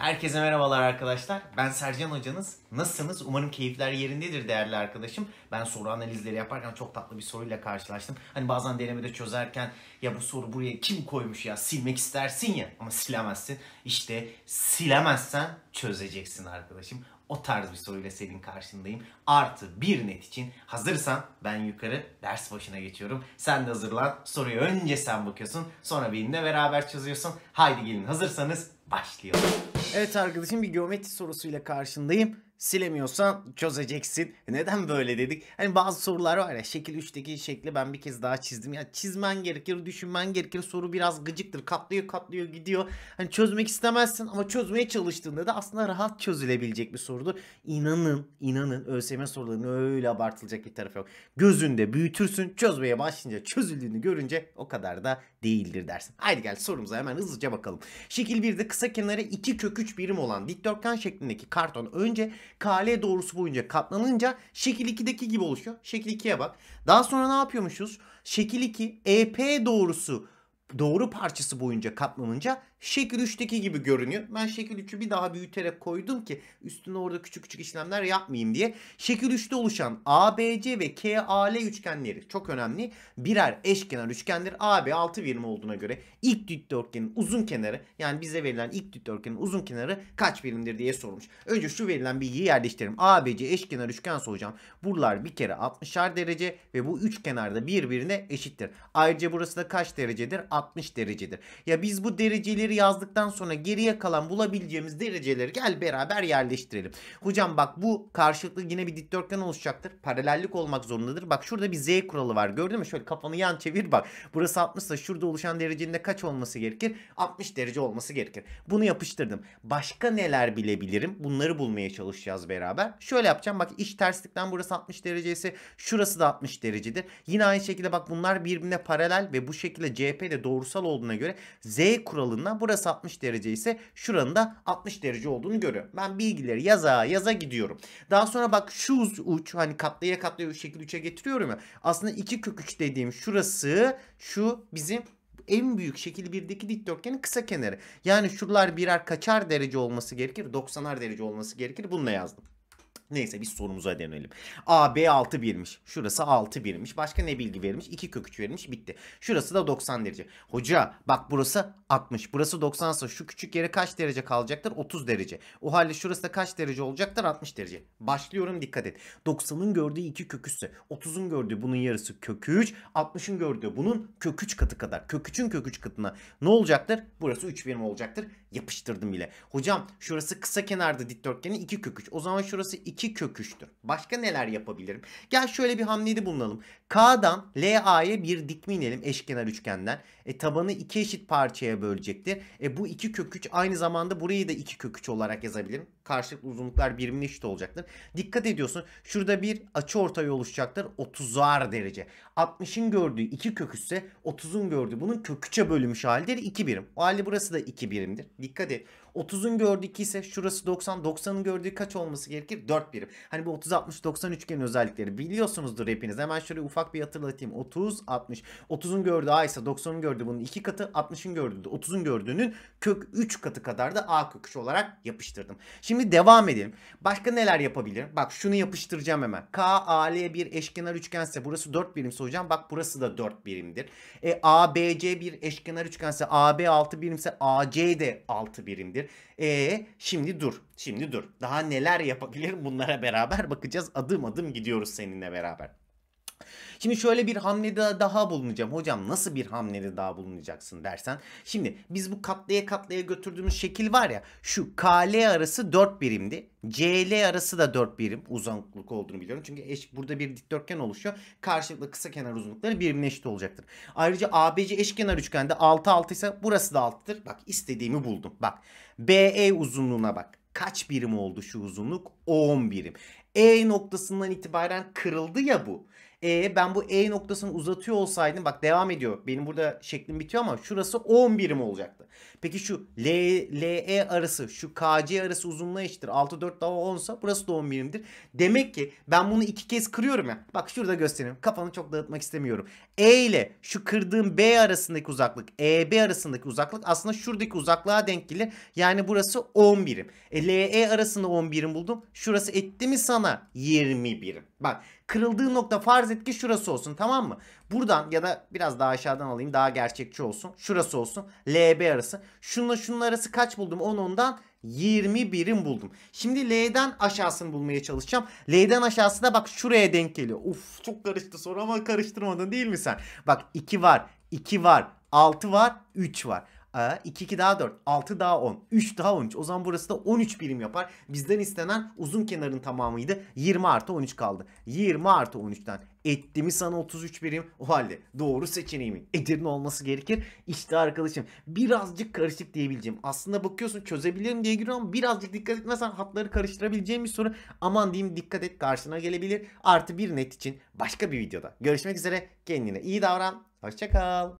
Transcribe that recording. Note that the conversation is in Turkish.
Herkese merhabalar arkadaşlar. Ben Sercan hocanız. Nasılsınız? Umarım keyifler yerindedir değerli arkadaşım. Ben soru analizleri yaparken çok tatlı bir soruyla karşılaştım. Hani bazen denemede çözerken ya bu soru buraya kim koymuş ya silmek istersin ya ama silemezsin. İşte silemezsen çözeceksin arkadaşım. O tarz bir soruyla senin karşındayım. Artı bir net için hazırsan ben yukarı ders başına geçiyorum. Sen de hazırlan. Soruyu önce sen bakıyorsun. Sonra benimle beraber çözüyorsun. Haydi gelin hazırsanız başlıyoruz. Evet arkadaşım bir geometri sorusuyla karşındayım silemiyorsan çözeceksin. Neden böyle dedik? Hani bazı sorular var ya şekil 3'teki şekli ben bir kez daha çizdim. Ya çizmen gerekir, düşünmen gerekir. Soru biraz gıcıktır. Katlıyor, katlıyor, gidiyor. Hani çözmek istemezsin ama çözmeye çalıştığında da aslında rahat çözülebilecek bir sorudur. İnanın, inanın ÖSYM sorularını öyle abartılacak bir tarafı yok. Gözünde büyütürsün, çözmeye başlayınca çözüldüğünü görünce o kadar da değildir dersin. Haydi gel sorumuza hemen hızlıca bakalım. Şekil 1'de kısa kenara 2 kök 3 birim olan dikdörtgen şeklindeki karton önce KL doğrusu boyunca katlanınca şekil 2'deki gibi oluşuyor. Şekil 2'ye bak. Daha sonra ne yapıyormuşuz? Şekil 2 EP doğrusu doğru parçası boyunca katlanınca Şekil 3'teki gibi görünüyor. Ben şekil 3'ü bir daha büyüterek koydum ki üstüne orada küçük küçük işlemler yapmayayım diye. Şekil 3'te oluşan ABC ve KAL üçgenleri çok önemli. Birer eşkenar üçgendir. AB 6 birim olduğuna göre ilk dikdörtgenin uzun kenarı yani bize verilen ilk dikdörtgenin uzun kenarı kaç birimdir diye sormuş. Önce şu verilen bilgiyi yerleştirelim. ABC eşkenar üçgen soracağım. Buralar bir kere 60'ar derece ve bu üç kenarda birbirine eşittir. Ayrıca burası da kaç derecedir? 60 derecedir. Ya biz bu dereceleri dereceleri yazdıktan sonra geriye kalan bulabileceğimiz dereceleri gel beraber yerleştirelim. Hocam bak bu karşılıklı yine bir dikdörtgen oluşacaktır. Paralellik olmak zorundadır. Bak şurada bir z kuralı var gördün mü? Şöyle kafanı yan çevir bak. Burası 60 ise şurada oluşan derecenin de kaç olması gerekir? 60 derece olması gerekir. Bunu yapıştırdım. Başka neler bilebilirim? Bunları bulmaya çalışacağız beraber. Şöyle yapacağım bak iş terslikten burası 60 derecesi. Şurası da 60 derecedir. Yine aynı şekilde bak bunlar birbirine paralel ve bu şekilde CHP de doğrusal olduğuna göre Z kuralından burası 60 derece ise şuranın da 60 derece olduğunu görüyorum. Ben bilgileri yaza yaza gidiyorum. Daha sonra bak şu uç hani katlaya katlaya şekil üçe getiriyorum ya. Aslında 2 kök 3 dediğim şurası şu bizim en büyük şekil birdeki dikdörtgenin kısa kenarı. Yani şuralar birer kaçar derece olması gerekir? 90'ar derece olması gerekir. Bunu yazdım. Neyse biz sorumuza dönelim. A, B 6 birmiş, Şurası 6 1'miş. Başka ne bilgi verilmiş? 2 kök 3 verilmiş. Bitti. Şurası da 90 derece. Hoca bak burası 60. Burası 90 ise şu küçük yere kaç derece kalacaktır? 30 derece. O halde şurası da kaç derece olacaktır? 60 derece. Başlıyorum dikkat et. 90'ın gördüğü 2 kök 3'se 30'un gördüğü bunun yarısı kök 3. 60'ın gördüğü bunun kök 3 katı kadar. Kök 3'ün kök 3 katına ne olacaktır? Burası 3 birim olacaktır. Yapıştırdım bile. Hocam şurası kısa kenarda dikdörtgenin 2 kök 3. O zaman şurası 2 2 kök Başka neler yapabilirim? Gel şöyle bir hamlede bulunalım. K'dan LA'ya bir dikme inelim eşkenar üçgenden. E tabanı 2 eşit parçaya bölecektir. E bu 2 köküç aynı zamanda burayı da 2 köküç olarak yazabilirim. Karşılıklı uzunluklar birimine eşit olacaktır. Dikkat ediyorsun. Şurada bir açı ortay oluşacaktır. 30'ar derece. 60'ın gördüğü 2 köküçse 30'un gördüğü bunun köküçe bölünmüş halidir 2 birim. O halde burası da 2 birimdir. Dikkat et. 30'un gördüğü 2 ise şurası 90. 90'ın gördüğü kaç olması gerekir? 4 birim. Hani bu 30 60 90 üçgenin özellikleri biliyorsunuzdur hepiniz. Hemen şöyle ufak bir hatırlatayım. 30 60. 30'un gördüğü A ise 90'ın gördüğü bunun 2 katı, 60'ın gördüğü de 30'un gördüğünün kök 3 katı kadar da A kök olarak yapıştırdım. Şimdi devam edelim. Başka neler yapabilirim? Bak şunu yapıştıracağım hemen. K, A, L bir eşkenar üçgense burası 4 birimse hocam bak burası da 4 birimdir. E, A, B, C bir eşkenar üçgense A, B 6 birimse A, C de 6 birimdir olabilir. E şimdi dur. Şimdi dur. Daha neler yapabilirim bunlara beraber bakacağız. Adım adım gidiyoruz seninle beraber. Şimdi şöyle bir hamlede daha bulunacağım. Hocam nasıl bir hamlede daha bulunacaksın dersen. Şimdi biz bu katlaya katlaya götürdüğümüz şekil var ya. Şu KL arası 4 birimdi. CL arası da 4 birim uzunluk olduğunu biliyorum. Çünkü eş, burada bir dikdörtgen oluşuyor. Karşılıklı kısa kenar uzunlukları birbirine eşit olacaktır. Ayrıca ABC eşkenar üçgende 6 6 ise burası da 6'dır. Bak istediğimi buldum. Bak BE uzunluğuna bak. Kaç birim oldu şu uzunluk? 10 birim. E noktasından itibaren kırıldı ya bu. E ben bu E noktasını uzatıyor olsaydım bak devam ediyor. Benim burada şeklim bitiyor ama şurası 11 mi olacaktı. Peki şu L, e arası şu K-C arası uzunluğa eşittir. 6 4 daha 10 sa burası da 10 birimdir. Demek ki ben bunu iki kez kırıyorum ya. Bak şurada göstereyim. Kafanı çok dağıtmak istemiyorum. E ile şu kırdığım B arasındaki uzaklık E-B arasındaki uzaklık aslında şuradaki uzaklığa denk gelir. Yani burası 11. birim. E, LE arasında 11 birim buldum. Şurası etti mi sana 21? birim. Bak kırıldığı nokta farz et ki şurası olsun tamam mı? Buradan ya da biraz daha aşağıdan alayım daha gerçekçi olsun. Şurası olsun. LB arası. Şununla şunun arası kaç buldum? 10 ondan 20 buldum. Şimdi L'den aşağısını bulmaya çalışacağım. L'den aşağısı da bak şuraya denk geliyor. Uf çok karıştı soru ama karıştırmadın değil mi sen? Bak 2 var, 2 var, 6 var, 3 var. 2 ee, 2 daha 4, 6 daha 10, 3 daha 13. O zaman burası da 13 birim yapar. Bizden istenen uzun kenarın tamamıydı. 20 artı 13 kaldı. 20 artı 13'ten etti mi sana 33 birim? O halde doğru seçeneğimin Edirne olması gerekir. İşte arkadaşım birazcık karışık diyebileceğim. Aslında bakıyorsun çözebilirim diye giriyorum. Birazcık dikkat etmezsen hatları karıştırabileceğim bir soru. Aman diyeyim dikkat et karşına gelebilir. Artı bir net için başka bir videoda. Görüşmek üzere. Kendine iyi davran. Hoşçakal.